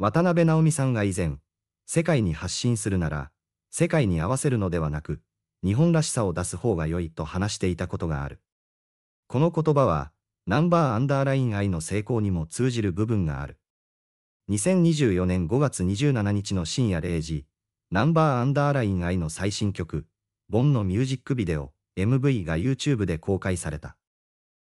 渡辺直美さんが以前、世界に発信するなら、世界に合わせるのではなく、日本らしさを出す方が良いと話していたことがある。この言葉は、ナンバーアンダーライン愛の成功にも通じる部分がある。2024年5月27日の深夜0時、ナンバーアンダーライン愛の最新曲、ボンのミュージックビデオ、MV が YouTube で公開された。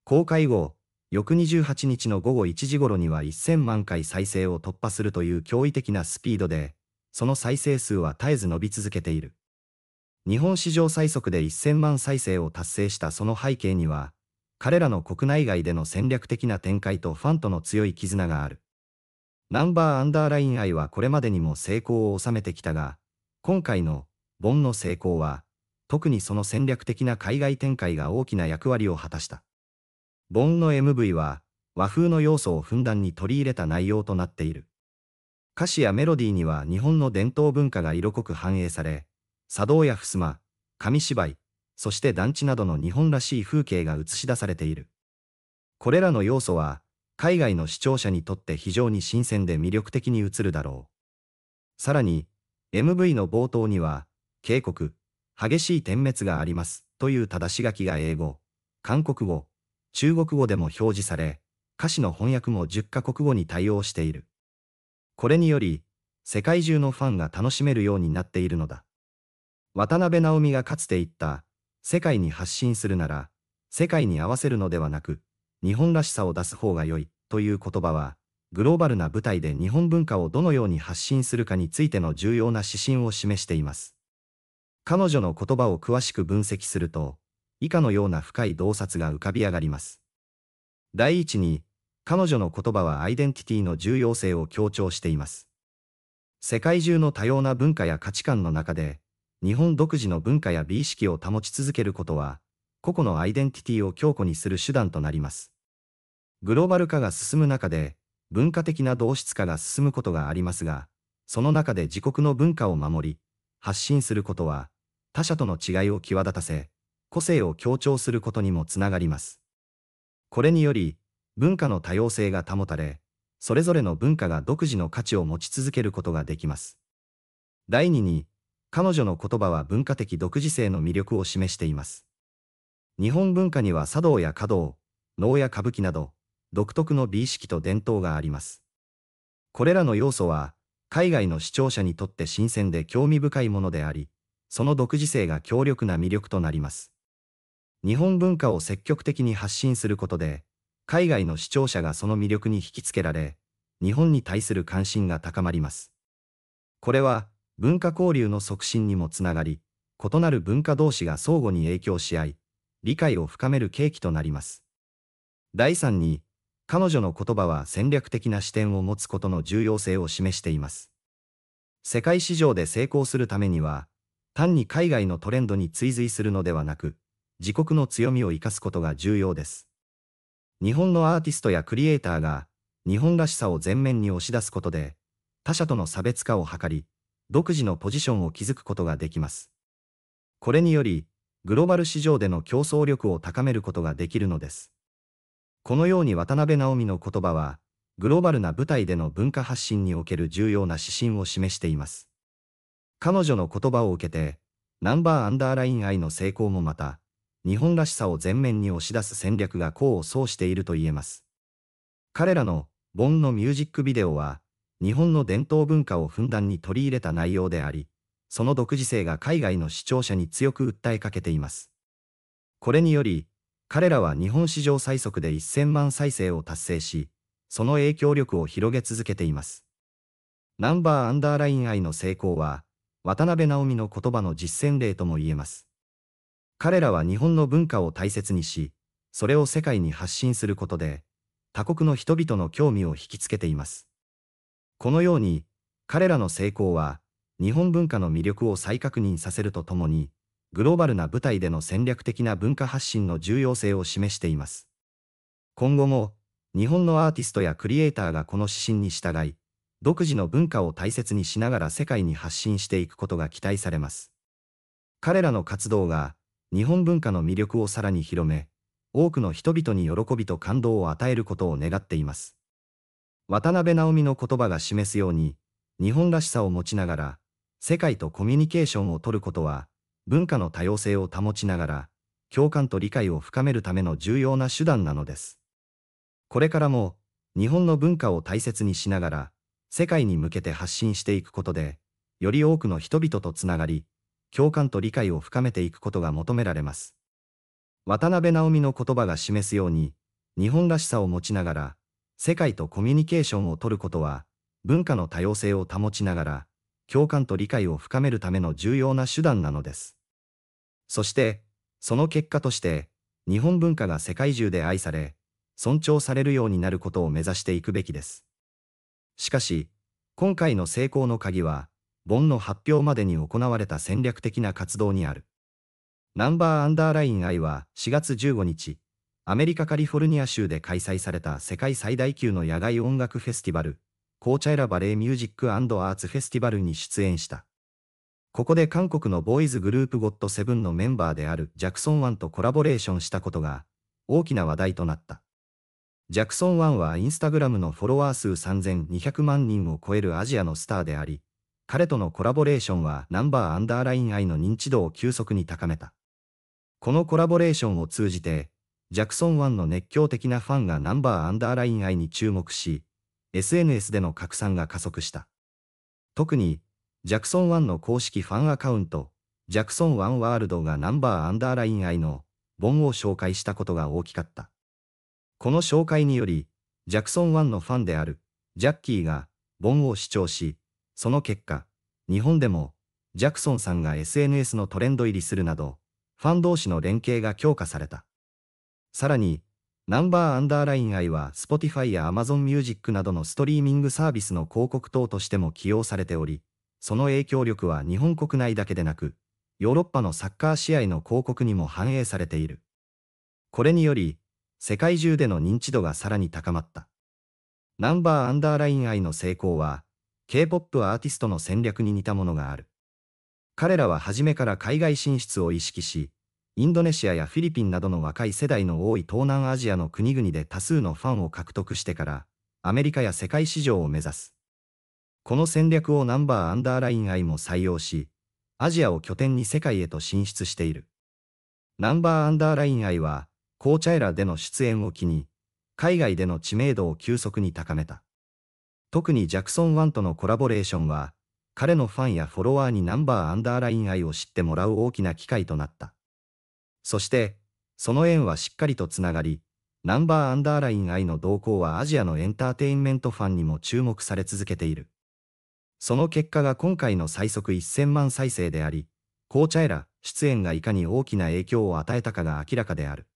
公開後、翌28日の午後1時頃には1000万回再生を突破するという驚異的なスピードで、その再生数は絶えず伸び続けている。日本史上最速で1000万再生を達成したその背景には、彼らの国内外での戦略的な展開とファンとの強い絆がある。ナンバーアンダーライン愛はこれまでにも成功を収めてきたが、今回の、ボンの成功は、特にその戦略的な海外展開が大きな役割を果たした。ンの MV は和風の要素をふんだんに取り入れた内容となっている。歌詞やメロディーには日本の伝統文化が色濃く反映され、茶道や襖、紙芝居、そして団地などの日本らしい風景が映し出されている。これらの要素は、海外の視聴者にとって非常に新鮮で魅力的に映るだろう。さらに、MV の冒頭には、警告、激しい点滅があります、という正し書きが英語、韓国語、中国語でも表示され、歌詞の翻訳も10カ国語に対応している。これにより、世界中のファンが楽しめるようになっているのだ。渡辺直美がかつて言った、世界に発信するなら、世界に合わせるのではなく、日本らしさを出す方が良い、という言葉は、グローバルな舞台で日本文化をどのように発信するかについての重要な指針を示しています。彼女の言葉を詳しく分析すると、以下のような深い洞察が浮かび上がります。第一に、彼女の言葉はアイデンティティの重要性を強調しています。世界中の多様な文化や価値観の中で、日本独自の文化や美意識を保ち続けることは、個々のアイデンティティを強固にする手段となります。グローバル化が進む中で、文化的な同質化が進むことがありますが、その中で自国の文化を守り、発信することは、他者との違いを際立たせ、個性を強調することにもつながります。これにより、文化の多様性が保たれ、それぞれの文化が独自の価値を持ち続けることができます。第二に、彼女の言葉は文化的独自性の魅力を示しています。日本文化には茶道や華道、能や歌舞伎など、独特の美意識と伝統があります。これらの要素は、海外の視聴者にとって新鮮で興味深いものであり、その独自性が強力な魅力となります。日本文化を積極的に発信することで、海外の視聴者がその魅力に引きつけられ、日本に対する関心が高まります。これは、文化交流の促進にもつながり、異なる文化同士が相互に影響し合い、理解を深める契機となります。第3に、彼女の言葉は戦略的な視点を持つことの重要性を示しています。世界市場で成功するためには、単に海外のトレンドに追随するのではなく、自国の強みを生かすことが重要です。日本のアーティストやクリエイターが、日本らしさを前面に押し出すことで、他者との差別化を図り、独自のポジションを築くことができます。これにより、グローバル市場での競争力を高めることができるのです。このように渡辺直美の言葉は、グローバルな舞台での文化発信における重要な指針を示しています。彼女の言葉を受けて、ナンバーアンダーライン愛の成功もまた、日本らしさを前面に押し出す戦略が功を奏していると言えます。彼らの、ボンのミュージックビデオは、日本の伝統文化をふんだんに取り入れた内容であり、その独自性が海外の視聴者に強く訴えかけています。これにより、彼らは日本史上最速で1000万再生を達成し、その影響力を広げ続けています。ナンバーアンダーライン愛の成功は、渡辺直美の言葉の実践例とも言えます。彼らは日本の文化を大切にし、それを世界に発信することで、他国の人々の興味を引きつけています。このように、彼らの成功は、日本文化の魅力を再確認させるとともに、グローバルな舞台での戦略的な文化発信の重要性を示しています。今後も、日本のアーティストやクリエイターがこの指針に従い、独自の文化を大切にしながら世界に発信していくことが期待されます。彼らの活動が、日本文化の魅力をさらに広め、多くの人々に喜びと感動を与えることを願っています。渡辺直美の言葉が示すように、日本らしさを持ちながら、世界とコミュニケーションをとることは、文化の多様性を保ちながら、共感と理解を深めるための重要な手段なのです。これからも、日本の文化を大切にしながら、世界に向けて発信していくことで、より多くの人々とつながり、共感と理解を深めていくことが求められます。渡辺直美の言葉が示すように、日本らしさを持ちながら、世界とコミュニケーションをとることは、文化の多様性を保ちながら、共感と理解を深めるための重要な手段なのです。そして、その結果として、日本文化が世界中で愛され、尊重されるようになることを目指していくべきです。しかし、今回の成功の鍵は、ボンの発表までに行われた戦略的な活動にある。ナンバーアンダーライン I は4月15日、アメリカカリフォルニア州で開催された世界最大級の野外音楽フェスティバル、コーチャイラバレーミュージックアーツフェスティバルに出演した。ここで韓国のボーイズグループゴッドセブンのメンバーであるジャクソンワンとコラボレーションしたことが大きな話題となった。ジャクソンワンはインスタグラムのフォロワー数3200万人を超えるアジアのスターであり、彼とのコラボレーションはナンバーアンダーライン愛の認知度を急速に高めた。このコラボレーションを通じて、ジャクソン1の熱狂的なファンがナンバーアンダーライン愛に注目し、SNS での拡散が加速した。特に、ジャクソン1の公式ファンアカウント、ジャクソン1ワールドがナンバーアンダーライン愛のンを紹介したことが大きかった。この紹介により、ジャクソン1のファンであるジャッキーがンを視聴し、その結果、日本でも、ジャクソンさんが SNS のトレンド入りするなど、ファン同士の連携が強化された。さらに、ナンバーアンダーライン i は Spotify や Amazon Music などのストリーミングサービスの広告等としても起用されており、その影響力は日本国内だけでなく、ヨーロッパのサッカー試合の広告にも反映されている。これにより、世界中での認知度がさらに高まった。ナンバーアンダーライン i の成功は、K-POP アーティストの戦略に似たものがある。彼らは初めから海外進出を意識し、インドネシアやフィリピンなどの若い世代の多い東南アジアの国々で多数のファンを獲得してから、アメリカや世界市場を目指す。この戦略をナンバーアンダーライン I も採用し、アジアを拠点に世界へと進出している。ナンバーアンダーライン I は、コーチャイラでの出演を機に、海外での知名度を急速に高めた。特にジャクソンワンとのコラボレーションは、彼のファンやフォロワーにナンバーアンダーライン愛を知ってもらう大きな機会となった。そして、その縁はしっかりとつながり、ナンバーアンダーライン愛の動向はアジアのエンターテインメントファンにも注目され続けている。その結果が今回の最速1000万再生であり、紅茶エラ出演がいかに大きな影響を与えたかが明らかである。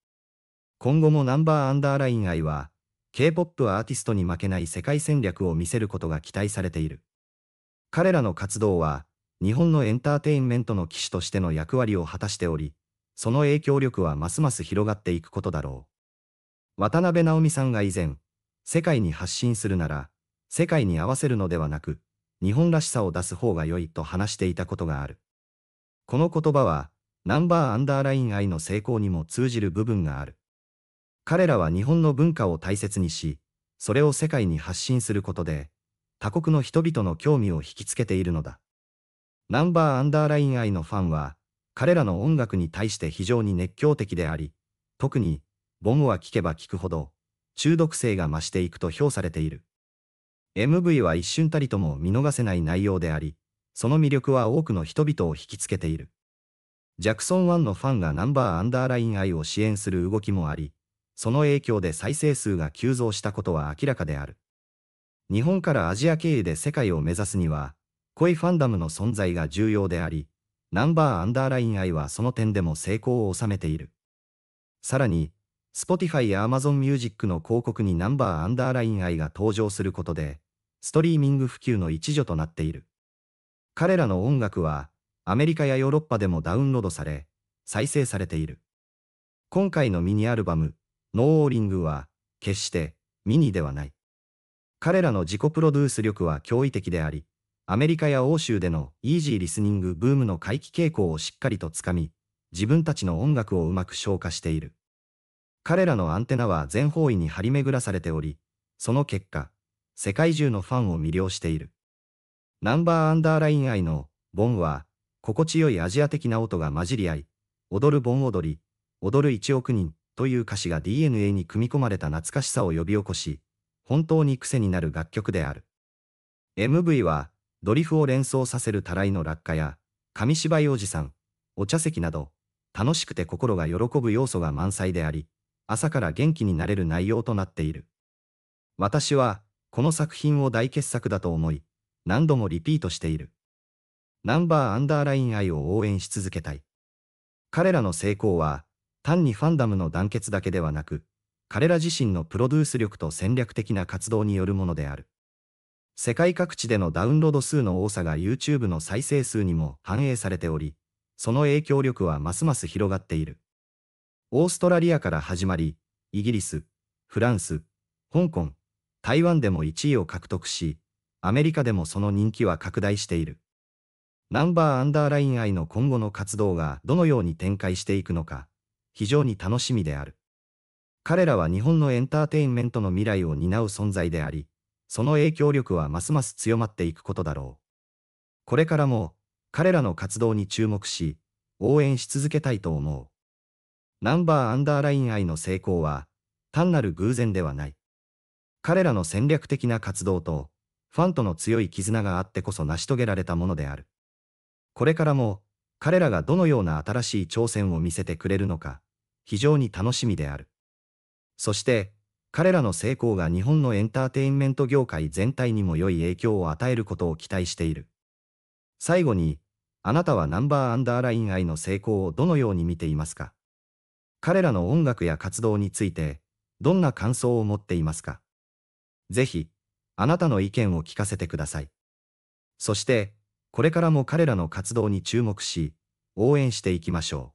今後もナンバーアンダーライン愛は、K-POP アーティストに負けない世界戦略を見せることが期待されている。彼らの活動は、日本のエンターテインメントの騎士としての役割を果たしており、その影響力はますます広がっていくことだろう。渡辺直美さんが以前、世界に発信するなら、世界に合わせるのではなく、日本らしさを出す方が良いと話していたことがある。この言葉は、ナンバーアンダーライン愛の成功にも通じる部分がある。彼らは日本の文化を大切にし、それを世界に発信することで、他国の人々の興味を引きつけているのだ。ナンバーアンダーライン愛のファンは、彼らの音楽に対して非常に熱狂的であり、特に、ボムは聴けば聴くほど、中毒性が増していくと評されている。MV は一瞬たりとも見逃せない内容であり、その魅力は多くの人々を引きつけている。ジャクソン1のファンがナンバーアンダーライン愛を支援する動きもあり、その影響で再生数が急増したことは明らかである。日本からアジア経由で世界を目指すには、恋ファンダムの存在が重要であり、ナンバーアンダーライン愛はその点でも成功を収めている。さらに、Spotify や Amazon Music の広告にナンバーアンダーライン愛が登場することで、ストリーミング普及の一助となっている。彼らの音楽は、アメリカやヨーロッパでもダウンロードされ、再生されている。今回のミニアルバム、ノーリングは、決して、ミニではない。彼らの自己プロデュース力は驚異的であり、アメリカや欧州でのイージーリスニングブームの回帰傾向をしっかりとつかみ、自分たちの音楽をうまく消化している。彼らのアンテナは全方位に張り巡らされており、その結果、世界中のファンを魅了している。ナンバーアンダーライン愛のボンは、心地よいアジア的な音が混じり合い、踊る盆踊り、踊る1億人という歌詞が DNA に組み込まれた懐かしさを呼び起こし、本当に癖になる楽曲である。MV は、ドリフを連想させるたらいの落下や、紙芝居おじさん、お茶席など、楽しくて心が喜ぶ要素が満載であり、朝から元気になれる内容となっている。私は、この作品を大傑作だと思い、何度もリピートしている。ナンバーアンダーライン愛を応援し続けたい。彼らの成功は、単にファンダムの団結だけではなく、彼ら自身のプロデュース力と戦略的な活動によるものである。世界各地でのダウンロード数の多さが YouTube の再生数にも反映されており、その影響力はますます広がっている。オーストラリアから始まり、イギリス、フランス、香港、台湾でも1位を獲得し、アメリカでもその人気は拡大している。ナンバーアンダーライン愛の今後の活動がどのように展開していくのか、非常に楽しみである。彼らは日本のエンターテインメントの未来を担う存在であり、その影響力はますます強まっていくことだろう。これからも、彼らの活動に注目し、応援し続けたいと思う。ナンバーアンダーライン愛の成功は、単なる偶然ではない。彼らの戦略的な活動と、ファンとの強い絆があってこそ成し遂げられたものである。これからも、彼らがどのような新しい挑戦を見せてくれるのか、非常に楽しみである。そして、彼らの成功が日本のエンターテインメント業界全体にも良い影響を与えることを期待している。最後に、あなたはナンバーアンダーライン愛の成功をどのように見ていますか彼らの音楽や活動について、どんな感想を持っていますかぜひ、あなたの意見を聞かせてください。そして、これからも彼らの活動に注目し、応援していきましょう。